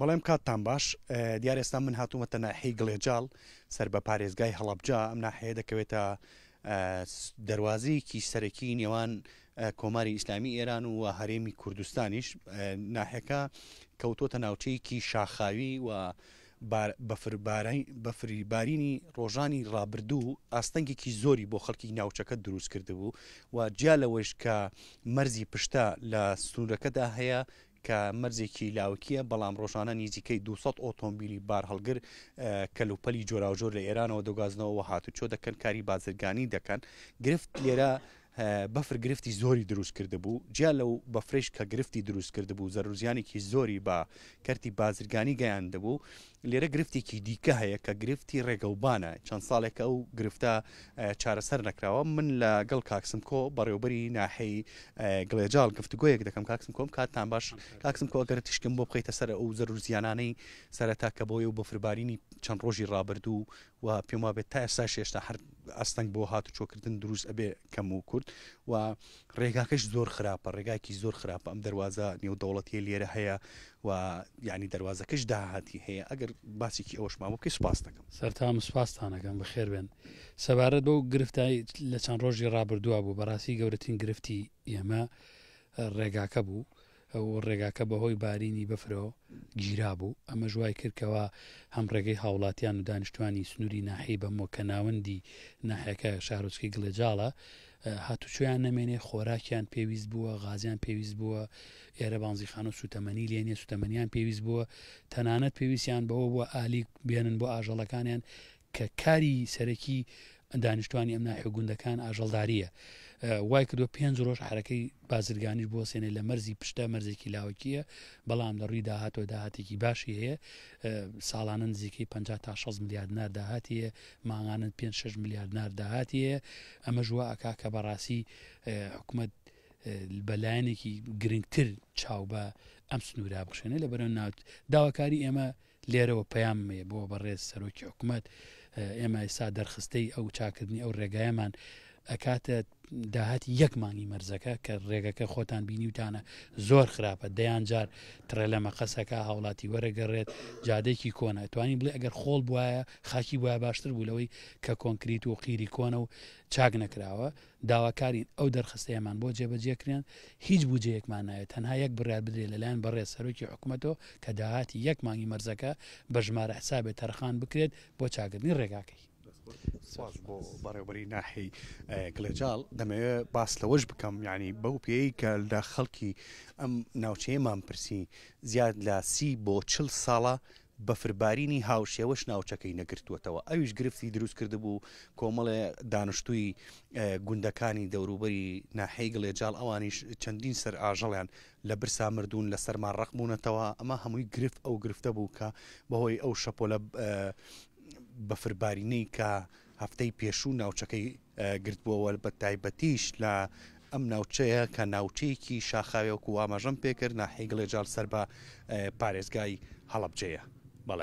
بەڵێم کاتتان باش دیار ئێستا من هاتوومەتە ناحی گڵێجاڵ سەر بە پارێزگای هەڵبجا ئەم ناحەیە دەکەوێتە دەواازیکی سەرەکی نێوان کۆماری ئیسلامی ئێران و هەرێمی کوردستانیش ناحەکە کەوتۆتە ناوچەیەکی شاخاوی و بەفریبارینی ڕۆژانی ڕابردوو ئاستەنگێکی زۆری بۆ خەڵکی ناوچەکە دروست کرده بوو و جیا لەوەش کە مەرزی پشتە لە سنوورەکەدا هەیە کە مەرزێکی لاوکیە بەڵام ڕۆژانە نزیکەی 200 ئۆتۆمبیلی بار هەڵگر کەلوپەلی جۆراوژۆر لە ئێرانەوە دەگازنەوە هاتو چۆ دەکەن کاری بازرگانی دەکەن گرفت لێرە بەفر گرفتی زۆری دروست کرده بوو جیا لەو بەفرش کە گرفتی دروست کرده بوو زەرروزیانێکی زۆری بە کەرتی بازرگانی گەیان دەبوو لێرە گرفتێکی دیکە هەیە کە گرفتی ڕێگەوبانە چەند ساڵێک ئەو گرفتە چارەسەر نکراوە من لە گەڵ کاکسم کۆ بەڕێوبەری ناحەی گڵێجاال گفتگوۆیەک دەکەم کاکسم کۆم کاتتان باش کاکسم کۆ گەر تشکم بۆ بخیتە سەر ئەو زەرروزیانانەی سەرتا کە بۆی و بەفربارینی چەند ڕۆژی ڕابردوو و پێم وا بێت تا ئێستا شێشتا هەر ئەستەنگ بۆ هاتو چۆکردن دروست ئەبێ کەم و کورد و ڕێگاکەش زۆر خراپە ڕێگاکی زۆر خراپە ئەم دەواازە نێودەوڵەتی لێرە هەیە و ینی دەواازەکەش داهاتی هەیە ئەگەر باسیکی ئەوەشما بکەی سوپاس دەکەم سەرتا سوپاسانەکەم بەخێر بێن سەبارەت بەو گرفتای لە چەند ڕۆژی ڕابردووە بوو بەڕاستی گەورەترین گرفتی ئێمە ڕێگاکە بوو. ئەو ڕێگاکە بەهۆی بارینی بەفرەوە گیرا بوو ئەمە ژوای کردکەوە هەم ڕێگەی هاوڵاتیان و دانیشتوانی سنووری ناحی بە مۆکە ناوەندی ناحەکە شارۆچکی گڵەجاڵە هاتوچۆیان نامێنێ خۆراکیان پێویست بووە غازیان پێویست بووە ئێرە بانزیخان و سوتەمەنی لێنێ سوتەمەنیان پێویست بووە تەنانەت پێویستیان بەوە بووە ئالی بێنن بۆ ئاژەڵەکانیان کە کاری سەرەکی دانیشتوانی ئەم ناحێ گوندەکان ئاژەڵداریە وای کردو پێنج ڕۆژ حرەکەی بازرگانیش بۆ سێنێ لە مەرزی پشتە مەرزێکی لاوەکیە بەڵام لە ڕووی داهاتۆ داهاتێکی باشی هەیە ساڵانە نزیکەی 50 تا 6 میلیارد نار داهاتیە ماغانن 5 6 میلیارد نار داهاتیە ئەمە ژوە ئەکا کە بەڕاستی حکوومەت بەلایەنێکی گرنگتر چاو بە ئەم سنوورا بخشێنە لە بەرە ناوت داواکاری ئێمە لێرەوە پەیامێ بۆ بەڕێز سەرۆکی حکوومەت ئێمە ئێستا دەرخستەی ئەو چاکردنی ئەو ڕێگایەمان ئەکاتە داهاتی یەکمانی مەرزەکە کە ڕێگەکە خۆتان بینیوتانە زۆر خراپە دەیان جار ترە لەمە قەسەکە هاوڵاتی وەرەگەڕێت جادێکی کۆنە توانین بڵێ ئەگەر خۆڵ بواە خاکی وایە باشتر بوو لەوەی کە کۆنکریت و قیری کۆنە و چاک نەکراوە داواکارین ئەو دەرخستەیەمان بۆ جێبەجێکرێن هیچ بجەیەکمان نایێت تەنها یەک برات بدرێت لەلایەن بەڕێ سەرۆکی حکوومەتەوە کە داهاتی یەک مانگی مەرزەکە بە ژمارە حسابێت تەرخان بکرێت بۆ چاگرنی ڕێگاکەی سواز بۆ بەڕێوبەری ناحی گلەجاڵ دەمەوێت باس لەوەش بکەم یعنی بەو پێی کەدا خەڵکی ئەم ناوچەیەمان پرسی زیاد لە سی بۆ چل ساڵە بە فربارینی هاوشێوەش ناوچەکەی نەگرتووەتەوە ئەویش گرفتی دروست کرده بوو کۆمەڵێ دانیشتووی گوندەکانی دەوروبەری ناحەی گڵێجال ئەوانیش چەندین سەر ئاژەڵیان لە برسا مردوون لە سەرمان ڕەخمونەتەوە ئەمە هەمووی گرفت ئەو گرفتە بوو کە بەهۆی ئەو شەپۆلە بە فربارینەی کە هەفتەی پێشوو ناوچەکەی گرتبووەوە بە تایبەتیش لە ئەم ناوچەیە کە ناوچەیەکی شاخاوێک و ئاماژەم پێکرد ناحیگڵێ جار سەر بە پارێزگای هەڵبجەیە بەڵێ.